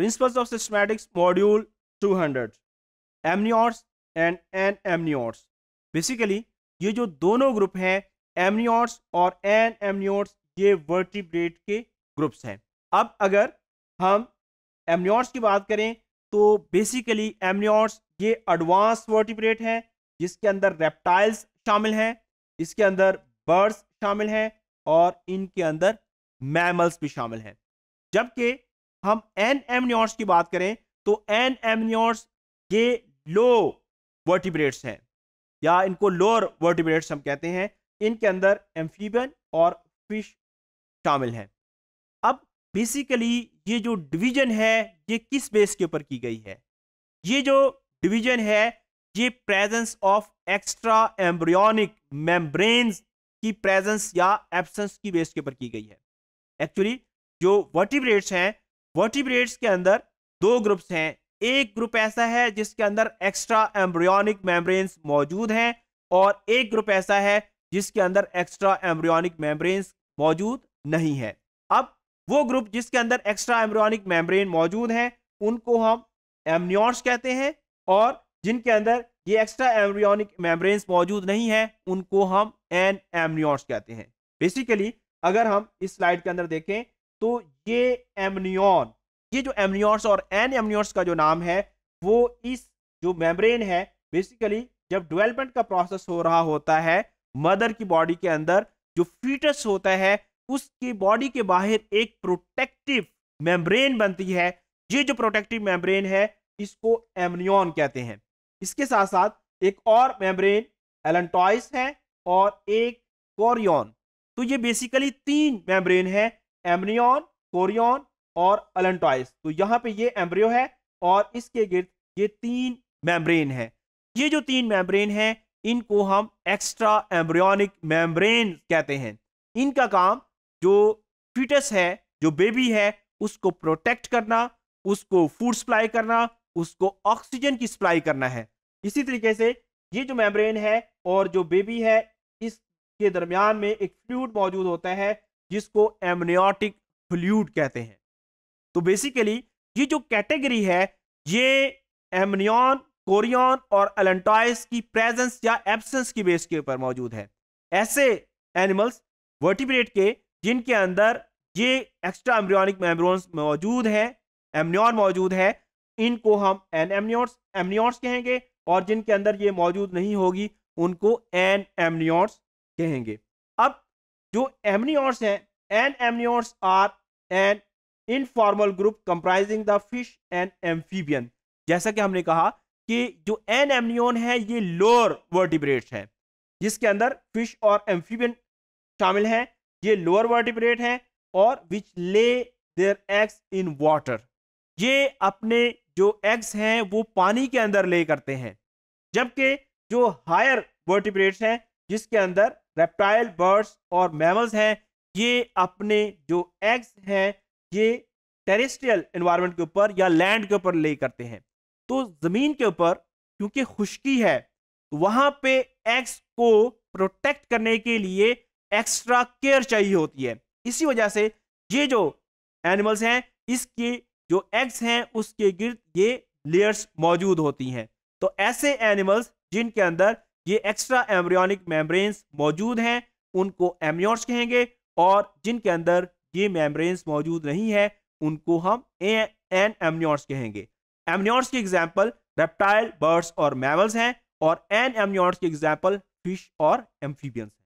principles of systematics module 200 amniotes and anamniotes basically ये जो दोनों ग्रुप हैं एमनियोट्स और एन एमनियोट्स ये वर्टिब्रेट के ग्रुप्स हैं अब अगर हम एमनियोट्स की बात करें तो बेसिकली एमनियोट्स ये एडवांस वर्टिब्रेट हैं जिसके अंदर रेप्टाइल्स शामिल हैं इसके अंदर बर्ड्स शामिल हैं और इनके अंदर मैमल्स भी शामिल हैं जबकि हम एन एमनियोर्स की बात करें तो एन एमनियोर्स ये लो वर्टिब्रेट्स हैं या इनको लोअर वर्टिब्रेट्स हम कहते हैं इनके अंदर एम्फीबियन और फिश शामिल हैं अब बेसिकली ये जो डिवीजन है ये किस बेस के ऊपर की गई है ये जो डिवीजन है ये presence of extra embryonic membranes की प्रेजेंस या एब्सेंस की बेस के ऊपर की गई है एक्चुअली जो वर्टिब्रेट्स हैं वर्टिब्रेट्स के अंदर दो ग्रुप्स हैं एक ग्रुप ऐसा है जिसके अंदर एक्स्ट्रा एम्ब्रियोनिक मेम्ब्रेन्स मौजूद हैं और एक ग्रुप ऐसा है जिसके अंदर एक्स्ट्रा एम्ब्रियोनिक मेम्ब्रेन्स मौजूद नहीं है अब वो ग्रुप जिसके अंदर एक्स्ट्रा एम्ब्रियोनिक मेम्ब्रेन मौजूद हैं उनको हम एमनियोट्स कहते हैं और जिनके अंदर ये एक्स्ट्रा एम्ब्रियोनिक मेम्ब्रेन्स मौजूद नहीं है उनको हम एन एमनियोट्स कहते हैं बेसिकली अगर हम इस स्लाइड के अंदर देखें तो ये एमनियॉन ये जो एमनियोर्स और एन एमनियोर्स का जो नाम है वो इस जो मेम्ब्रेन है बेसिकली जब डेवलपमेंट का प्रोसेस हो रहा होता है मदर की बॉडी के अंदर जो फीटस होता है उसकी बॉडी के बाहर एक प्रोटेक्टिव मेम्ब्रेन बनती है ये जो प्रोटेक्टिव मेम्ब्रेन है इसको एमनियॉन कहते हैं इसके साथ साथ एक और मेम्ब्रेन एलेंटॉइस है और एक कोरियन तो ये बेसिकली तीन मेम्ब्रेन है एम्ब्रियन कोरियन और अलंटॉइस तो यहाँ पे ये एम्ब्रियो है और इसके गिर्द ये तीन मेम्ब्रेन है ये जो तीन मेम्ब्रेन है इनको हम एक्स्ट्रा एम्ब्रियनिक मेम्ब्रेन कहते हैं इनका काम जो फिटस है जो बेबी है उसको प्रोटेक्ट करना उसको फूड सप्लाई करना उसको ऑक्सीजन की सप्लाई करना है इसी तरीके से ये जो मेम्ब्रेन है और जो बेबी है इसके दरमियान में एक फ्लूड मौजूद होता है जिसको एमनियोटिक फ्लूड कहते हैं तो बेसिकली ये जो कैटेगरी है ये एमनियन कोरियन और एलेंटॉयस की प्रेजेंस या एब्सेंस की बेस के ऊपर मौजूद है ऐसे एनिमल्स वर्टिब्रेट के जिनके अंदर ये एक्स्ट्रा एम्ब्रियोनिक मेम्ब्रोन्स मौजूद हैं एमनियन मौजूद है इनको हम एन एमनियोट्स एमनियोट्स कहेंगे और जिनके अंदर ये मौजूद नहीं होगी उनको एन एमनियोट्स कहेंगे अब जो एमनियोर्स हैं and amniotes are an informal group comprising the fish and amphibian जैसा कि हमने कहा कि जो एन एमनियोन है ये लोअर वर्टिब्रेट है जिसके अंदर फिश और एम्फीबियन शामिल हैं ये लोअर वर्टिब्रेट हैं और विच lay their eggs in water ये अपने जो एग्स हैं वो पानी के अंदर ले करते हैं जबकि जो हायर वर्टिब्रेट्स हैं जिसके अंदर रेप्टाइल बर्ड्स और मैमल्स हैं ये अपने जो एग्स हैं ये टेरिस्ट्रियल इन्वायरमेंट के ऊपर या लैंड के ऊपर ले करते हैं तो ज़मीन के ऊपर क्योंकि खुश्की है तो वहाँ पे एग्स को प्रोटेक्ट करने के लिए एक्स्ट्रा केयर चाहिए होती है इसी वजह से ये जो एनिमल्स हैं इसके जो एग्स हैं उसके गिर्द ये लेयर्स मौजूद होती हैं तो ऐसे एनिमल्स जिनके अंदर ये एक्स्ट्रा एम्ब्रियोनिक मेम्ब्रेन्स मौजूद हैं उनको एम्योर्स कहेंगे और जिनके अंदर ये मेम्ब्रेन्स मौजूद नहीं है उनको हम एन एम्योर्स कहेंगे एम्योर्स की एग्जाम्पल रेप्टाइल बर्ड्स और मैमल्स हैं और एन एम्योर्स की एग्जाम्पल फिश और एम्फीबियंस